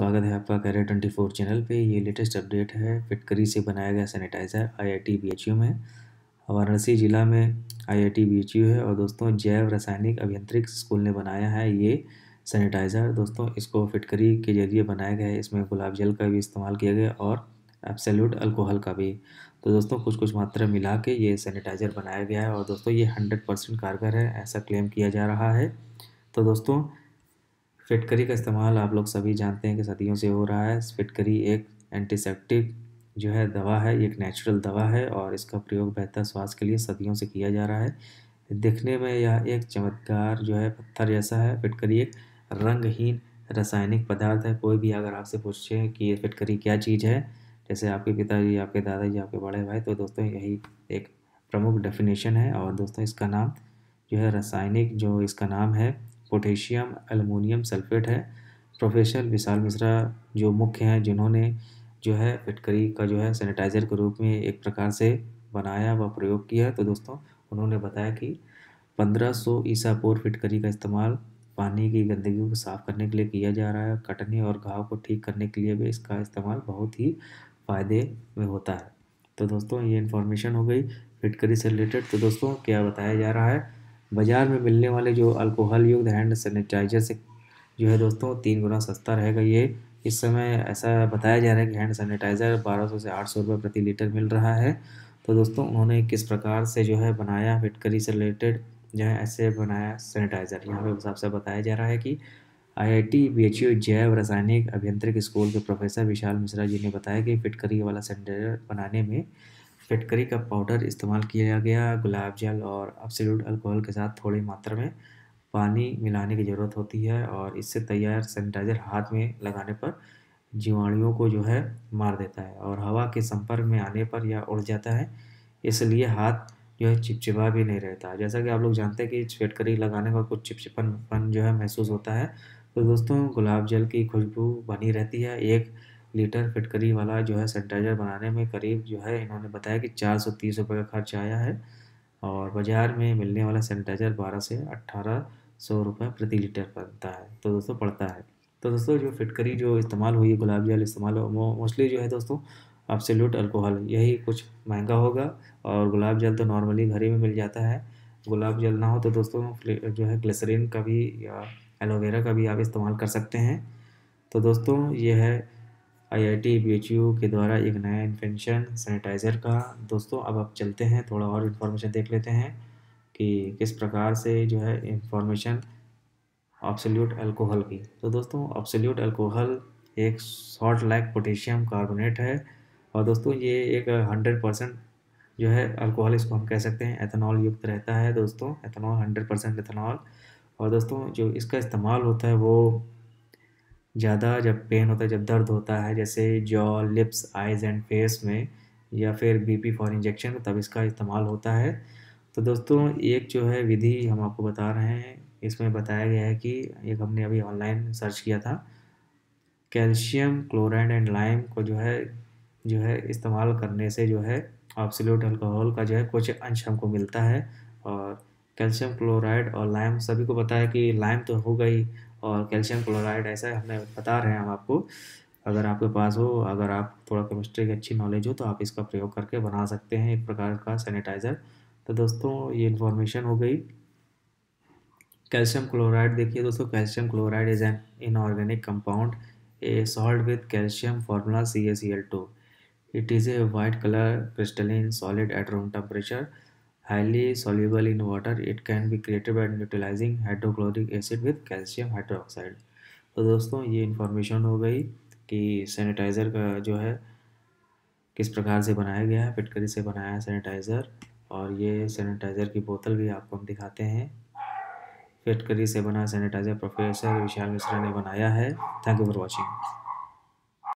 स्वागत है आपका कैरियर ट्वेंटी फोर चैनल पे ये लेटेस्ट अपडेट है फिटकरी से बनाया गया सैनिटाइज़र आईआईटी बीएचयू में वाराणसी ज़िला में आईआईटी बीएचयू है और दोस्तों जैव रासायनिक अभियंत्रिक स्कूल ने बनाया है ये सैनिटाइज़र दोस्तों इसको फिटकरी के जरिए बनाया गया है इसमें गुलाब जल का भी इस्तेमाल किया गया और एब्सोल्यूट अल्कोहल का भी तो दोस्तों कुछ कुछ मात्रा मिला के ये सैनिटाइज़र बनाया गया है और दोस्तों ये हंड्रेड परसेंट कारगर है ऐसा क्लेम किया जा रहा है तो दोस्तों फिटकरी का इस्तेमाल आप लोग सभी जानते हैं कि सदियों से हो रहा है फिटकरी एक एंटीसेप्टिक जो है दवा है एक नेचुरल दवा है और इसका प्रयोग बेहतर स्वास्थ्य के लिए सदियों से किया जा रहा है दिखने में यह एक चमत्कार जो है पत्थर जैसा है फिटकरी एक रंगहीन रासायनिक पदार्थ है कोई भी अगर आपसे पूछे कि ये फिटकरी क्या चीज़ है जैसे आपके पिताजी आपके दादाजी आपके बड़े भाई तो दोस्तों यही एक प्रमुख डेफिनेशन है और दोस्तों इसका नाम जो है रासायनिक जो इसका नाम है पोटेशियम एलुमिनियम सल्फेट है प्रोफेसर विशाल मिश्रा जो मुख्य हैं जिन्होंने जो है फिटकरी का जो है सैनिटाइज़र के रूप में एक प्रकार से बनाया व प्रयोग किया तो दोस्तों उन्होंने बताया कि 1500 सौ ईसा पूर्व फिटकरी का इस्तेमाल पानी की गंदगी को साफ करने के लिए किया जा रहा है कटने और घाव को ठीक करने के लिए भी इसका इस्तेमाल बहुत ही फ़ायदे में होता है तो दोस्तों ये इन्फॉर्मेशन हो गई फिटकरी से रिलेटेड तो दोस्तों क्या बताया जा रहा है बाज़ार में मिलने वाले जो अल्कोहल युक्त हैंड सैनिटाइजर से जो है दोस्तों तीन गुना सस्ता रहेगा ये इस समय ऐसा बताया जा रहा है कि हैंड सैनिटाइज़र 1200 से 800 रुपये प्रति लीटर मिल रहा है तो दोस्तों उन्होंने किस प्रकार से जो है बनाया फिटकरी से रिलेटेड जो है ऐसे बनाया सैनिटाइज़र यहाँ पे हिसाब से बताया जा रहा है कि आईआईटी बीएचयू जैव रासायनिक अभियंत्रिक स्कूल के प्रोफेसर विशाल मिश्रा जी ने बताया कि फिटकरी वाला सैनिटाइज़र बनाने में फिटकरी का पाउडर इस्तेमाल किया गया गुलाब जल और अपसल्यूट अल्कोहल के साथ थोड़ी मात्रा में पानी मिलाने की ज़रूरत होती है और इससे तैयार सैनिटाइज़र हाथ में लगाने पर जीवाणुओं को जो है मार देता है और हवा के संपर्क में आने पर यह उड़ जाता है इसलिए हाथ जो है चिपचिपा भी नहीं रहता जैसा कि आप लोग जानते हैं कि फिटकरी लगाने का कुछ चिपचिपनपन जो है महसूस होता है तो दोस्तों गुलाब जल की खुशबू बनी रहती है एक लीटर फिटकरी वाला जो है सैनिटाइज़र बनाने में करीब जो है इन्होंने बताया कि चार सौ तीस रुपये का खर्च आया है और बाज़ार में मिलने वाला सैनिटाइज़र बारह से अट्ठारह सौ रुपये प्रति लीटर बनता है तो दोस्तों पड़ता है तो दोस्तों जो फिटकरी जो इस्तेमाल हुई है गुलाब जल इस्तेमाल मोस्टली जो है दोस्तों लूट अल्कोहल यही कुछ महंगा होगा और गुलाब जल तो नॉर्मली घर ही में मिल जाता है गुलाब जल ना हो तो दोस्तों जो है ग्लिसरीन का भी या एलोवेरा का भी आप इस्तेमाल कर सकते हैं तो दोस्तों ये है आईआईटी बीएचयू के द्वारा एक नया इन्वेंशन सैनिटाइज़र का दोस्तों अब आप चलते हैं थोड़ा और इन्फॉर्मेशन देख लेते हैं कि किस प्रकार से जो है इन्फॉर्मेशन ऑप्सोल्यूट अल्कोहल की तो दोस्तों ऑप्सोल्यूट अल्कोहल एक सॉल्ट लाइक पोटेशियम कार्बोनेट है और दोस्तों ये एक हंड्रेड परसेंट जो है अल्कोहल इसको हम कह सकते हैं एथेनॉल युक्त रहता है दोस्तों एथेनॉल हंड्रेड परसेंट और दोस्तों जो इसका इस्तेमाल होता है वो ज़्यादा जब पेन होता है जब दर्द होता है जैसे jaw lips eyes and face में या फिर बीपी फॉर इंजेक्शन तब इसका इस्तेमाल होता है तो दोस्तों एक जो है विधि हम आपको बता रहे हैं इसमें बताया गया है कि एक हमने अभी ऑनलाइन सर्च किया था कैल्शियम क्लोराइड एंड लाइम को जो है जो है इस्तेमाल करने से जो है ऑप्सोल्यूट अल्कोहल का जो है कुछ अंश हमको मिलता है और कैल्शियम क्लोराइड और लाइम सभी को पता है कि लाइम तो होगा ही और कैल्शियम क्लोराइड ऐसा हमें बता रहे हैं हम आपको अगर आपके पास हो अगर आप थोड़ा केमिस्ट्री की अच्छी नॉलेज हो तो आप इसका प्रयोग करके बना सकते हैं एक प्रकार का सैनिटाइज़र तो दोस्तों ये इन्फॉर्मेशन हो गई कैल्शियम क्लोराइड देखिए दोस्तों calcium chloride is an inorganic compound a salt with calcium formula C S L two it is a white colour crystalline solid at room temperature highly soluble in water it can be created by neutralizing hydrochloric acid with calcium hydroxide तो दोस्तों ये information हो गई कि sanitiser का जो है किस प्रकार से बनाया गया है फिटकरी से बनाया है सैनिटाइज़र और ये सैनिटाइज़र की बोतल भी आपको हम दिखाते हैं फिटकरी से बना सैनिटाइज़र प्रोफेसर विशाल मिश्रा ने बनाया है थैंक यू फॉर वॉचिंग